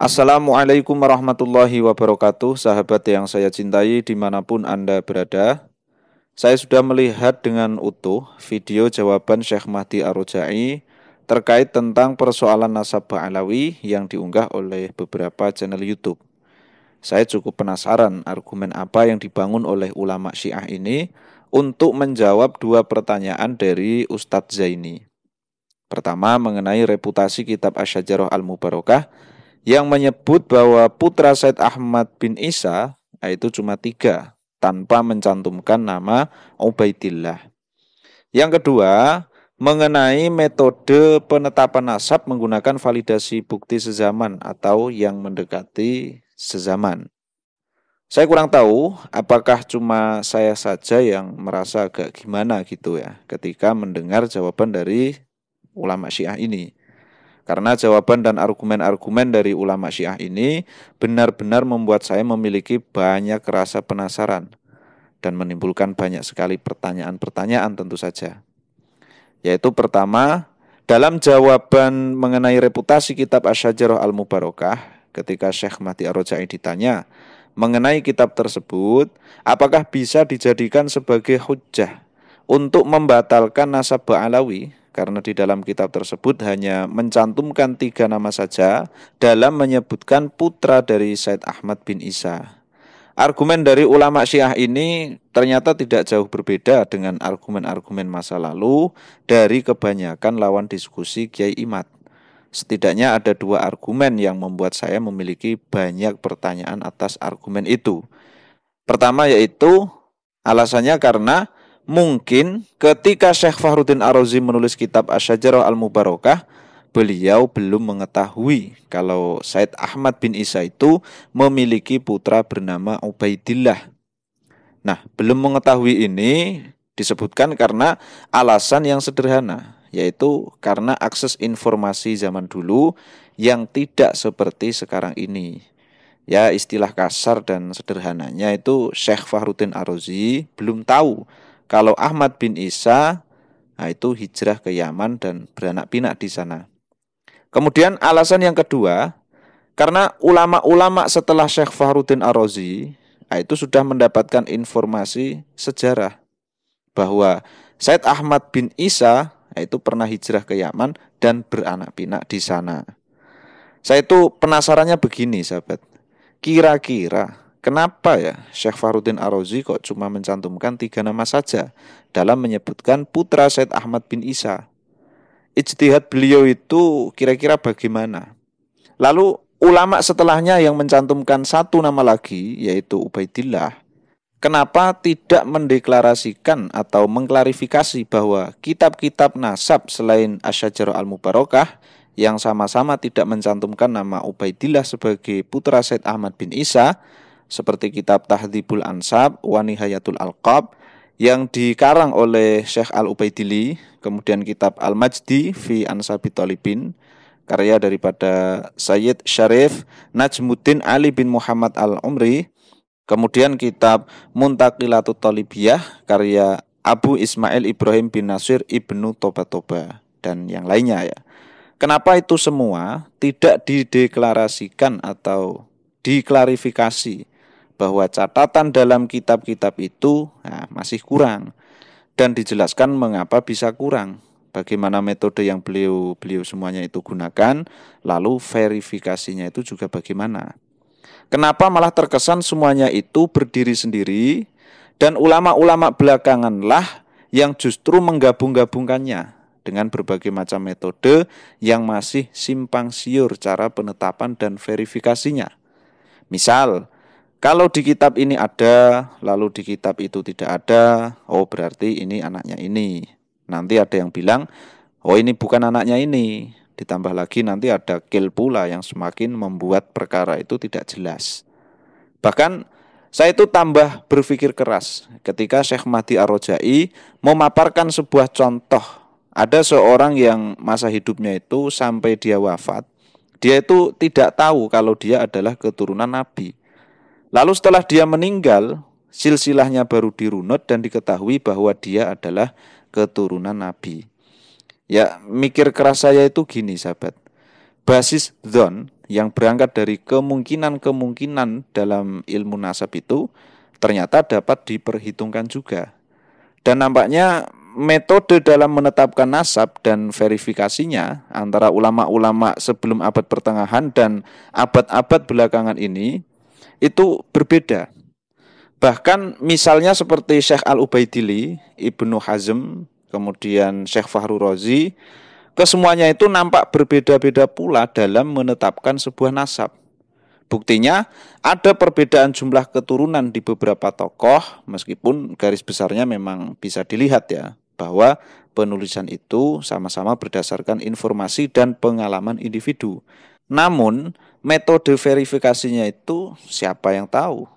Assalamualaikum warahmatullahi wabarakatuh Sahabat yang saya cintai dimanapun Anda berada Saya sudah melihat dengan utuh video jawaban Syekh Mahdi Arojai Terkait tentang persoalan nasabah Alawi yang diunggah oleh beberapa channel Youtube Saya cukup penasaran argumen apa yang dibangun oleh ulama syiah ini Untuk menjawab dua pertanyaan dari Ustadz Zaini Pertama mengenai reputasi kitab Asyajaroh Al-Mubarakah yang menyebut bahwa putra Said Ahmad bin Isa itu cuma tiga tanpa mencantumkan nama Ubaidillah. Yang kedua, mengenai metode penetapan nasab menggunakan validasi bukti sezaman atau yang mendekati sezaman. Saya kurang tahu apakah cuma saya saja yang merasa agak gimana gitu ya ketika mendengar jawaban dari ulama Syiah ini. Karena jawaban dan argumen-argumen dari ulama Syiah ini benar-benar membuat saya memiliki banyak rasa penasaran dan menimbulkan banyak sekali pertanyaan-pertanyaan tentu saja. Yaitu pertama, dalam jawaban mengenai reputasi kitab Asyajarah Al-Mubarakah, ketika Syekh Mati ar ditanya mengenai kitab tersebut, apakah bisa dijadikan sebagai hujah untuk membatalkan nasab Alawi karena di dalam kitab tersebut hanya mencantumkan tiga nama saja dalam menyebutkan putra dari Said Ahmad bin Isa. Argumen dari ulama Syiah ini ternyata tidak jauh berbeda dengan argumen-argumen masa lalu dari kebanyakan lawan diskusi Kiai Imat. Setidaknya ada dua argumen yang membuat saya memiliki banyak pertanyaan atas argumen itu. Pertama yaitu alasannya karena mungkin ketika Syekh Fahruddin Arozi menulis kitab Asyajarah Al-Mubarakah, beliau belum mengetahui kalau Said Ahmad bin Isa itu memiliki putra bernama Ubaidillah. Nah, belum mengetahui ini disebutkan karena alasan yang sederhana, yaitu karena akses informasi zaman dulu yang tidak seperti sekarang ini. Ya, istilah kasar dan sederhananya itu Syekh Fahruddin Arozi belum tahu kalau Ahmad bin Isa, nah itu hijrah ke Yaman dan beranak pinak di sana. Kemudian alasan yang kedua, karena ulama-ulama setelah Syekh Fahruddin ar nah itu sudah mendapatkan informasi sejarah bahwa Said Ahmad bin Isa nah itu pernah hijrah ke Yaman dan beranak pinak di sana. Saya itu penasarannya begini, sahabat. Kira-kira Kenapa ya Syekh Farudin Arozi kok cuma mencantumkan tiga nama saja dalam menyebutkan putra Said Ahmad bin Isa? Ijtihad beliau itu kira-kira bagaimana? Lalu ulama setelahnya yang mencantumkan satu nama lagi yaitu Ubaidillah. Kenapa tidak mendeklarasikan atau mengklarifikasi bahwa kitab-kitab nasab selain Asyajarah Al-Mubarakah yang sama-sama tidak mencantumkan nama Ubaidillah sebagai putra Said Ahmad bin Isa seperti kitab Tahdhibul Ansab, Wanihayatul Alqab yang dikarang oleh Syekh Al-Ubaidili, kemudian kitab Al-Majdi fi Ansabi Talibin, karya daripada Sayyid Syarif Najmuddin Ali bin Muhammad Al-Umri, kemudian kitab Muntaqilatut Talibiyah, karya Abu Ismail Ibrahim bin Nasir Ibnu Toba-Toba, dan yang lainnya ya. Kenapa itu semua tidak dideklarasikan atau diklarifikasi bahwa catatan dalam kitab-kitab itu nah, masih kurang dan dijelaskan mengapa bisa kurang bagaimana metode yang beliau beliau semuanya itu gunakan, lalu verifikasinya itu juga bagaimana. Kenapa malah terkesan semuanya itu berdiri sendiri dan ulama-ulama belakanganlah yang justru menggabung-gabungkannya dengan berbagai macam metode yang masih simpang siur cara penetapan dan verifikasinya. Misal, kalau di kitab ini ada, lalu di kitab itu tidak ada, oh berarti ini anaknya ini. Nanti ada yang bilang, oh ini bukan anaknya ini. Ditambah lagi nanti ada kil pula yang semakin membuat perkara itu tidak jelas. Bahkan saya itu tambah berpikir keras ketika Syekh Mahdi Arojai memaparkan sebuah contoh. Ada seorang yang masa hidupnya itu sampai dia wafat, dia itu tidak tahu kalau dia adalah keturunan Nabi Lalu setelah dia meninggal, silsilahnya baru dirunut dan diketahui bahwa dia adalah keturunan Nabi. Ya, mikir keras saya itu gini, sahabat. Basis zon yang berangkat dari kemungkinan-kemungkinan dalam ilmu nasab itu ternyata dapat diperhitungkan juga. Dan nampaknya metode dalam menetapkan nasab dan verifikasinya antara ulama-ulama sebelum abad pertengahan dan abad-abad belakangan ini itu berbeda. Bahkan misalnya seperti Syekh Al-Ubaidili, Ibnu Hazm, kemudian Syekh Fahru Rozi, kesemuanya itu nampak berbeda-beda pula dalam menetapkan sebuah nasab. Buktinya ada perbedaan jumlah keturunan di beberapa tokoh meskipun garis besarnya memang bisa dilihat ya bahwa penulisan itu sama-sama berdasarkan informasi dan pengalaman individu. Namun metode verifikasinya itu siapa yang tahu?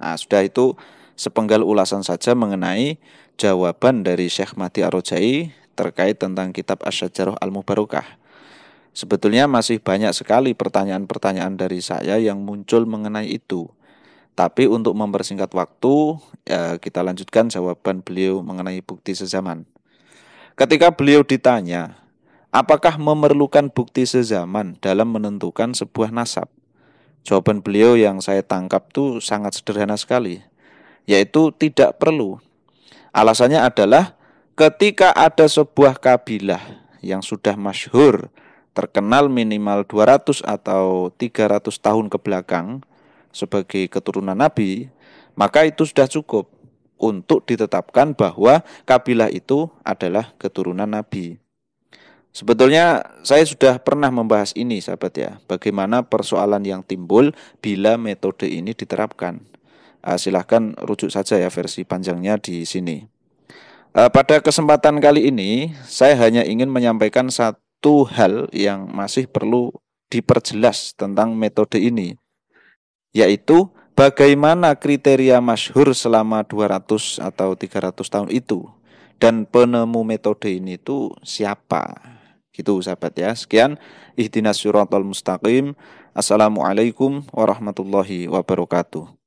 Nah, sudah itu sepenggal ulasan saja mengenai jawaban dari Syekh Mati Arojai terkait tentang kitab Asyajaroh al mubarakah Sebetulnya masih banyak sekali pertanyaan-pertanyaan dari saya yang muncul mengenai itu. Tapi untuk mempersingkat waktu, ya kita lanjutkan jawaban beliau mengenai bukti sezaman. Ketika beliau ditanya, Apakah memerlukan bukti sezaman dalam menentukan sebuah nasab? Jawaban beliau yang saya tangkap tuh sangat sederhana sekali, yaitu tidak perlu. Alasannya adalah ketika ada sebuah kabilah yang sudah masyhur, terkenal minimal 200 atau 300 tahun ke belakang sebagai keturunan nabi, maka itu sudah cukup untuk ditetapkan bahwa kabilah itu adalah keturunan nabi. Sebetulnya saya sudah pernah membahas ini sahabat ya, bagaimana persoalan yang timbul bila metode ini diterapkan. Ah, silahkan rujuk saja ya versi panjangnya di sini. Ah, pada kesempatan kali ini saya hanya ingin menyampaikan satu hal yang masih perlu diperjelas tentang metode ini, yaitu bagaimana kriteria masyhur selama 200 atau 300 tahun itu dan penemu metode ini itu siapa Gitu sahabat ya. Sekian ihdinas suratul mustaqim. Assalamualaikum warahmatullahi wabarakatuh.